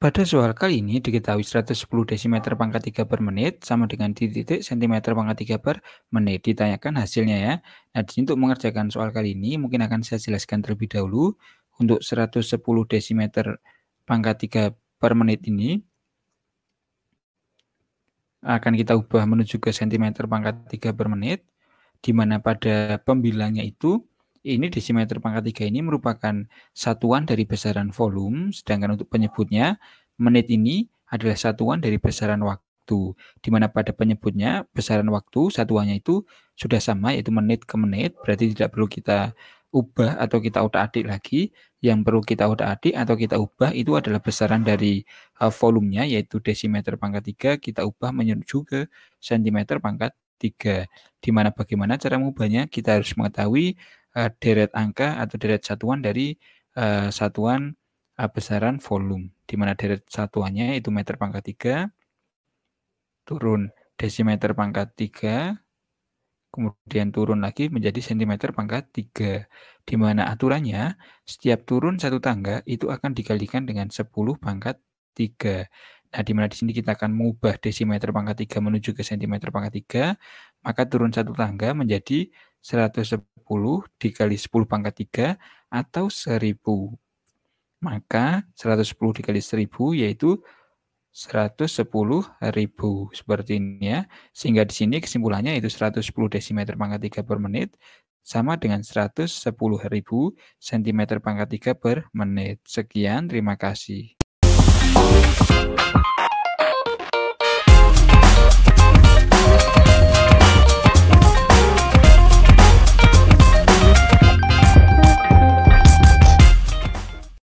Pada soal kali ini diketahui 110 desimeter pangkat 3 per menit sama dengan titik cm pangkat 3 per menit. Ditanyakan hasilnya ya. Nah, di untuk mengerjakan soal kali ini mungkin akan saya jelaskan terlebih dahulu untuk 110 desimeter pangkat 3 per menit ini akan kita ubah menuju ke cm pangkat 3 per menit di mana pada pembilangnya itu ini desimeter pangkat 3 ini merupakan satuan dari besaran volume, sedangkan untuk penyebutnya menit ini adalah satuan dari besaran waktu, Dimana pada penyebutnya besaran waktu satuannya itu sudah sama yaitu menit ke menit, berarti tidak perlu kita ubah atau kita otak adik lagi. Yang perlu kita otak adik atau kita ubah itu adalah besaran dari uh, volumenya yaitu desimeter pangkat 3 kita ubah menuju ke sentimeter pangkat 3. Dimana bagaimana cara mengubahnya? Kita harus mengetahui Eh, deret angka atau deret satuan dari uh, satuan uh, besaran volume, di mana deret satuannya itu meter pangkat 3, turun desimeter pangkat 3, kemudian turun lagi menjadi sentimeter pangkat 3, di mana aturannya setiap turun satu tangga itu akan dikalikan dengan 10 pangkat 3. Nah, di mana di sini kita akan mengubah desimeter pangkat 3 menuju ke sentimeter pangkat 3, maka turun satu tangga menjadi 110 dikali 10 pangkat 3 atau 1000. Maka 110 dikali 1000 yaitu 110.000 seperti ini ya. Sehingga di sini kesimpulannya itu 110 desimeter pangkat 3 per menit sama dengan 110.000 cm pangkat 3 per menit. Sekian, terima kasih.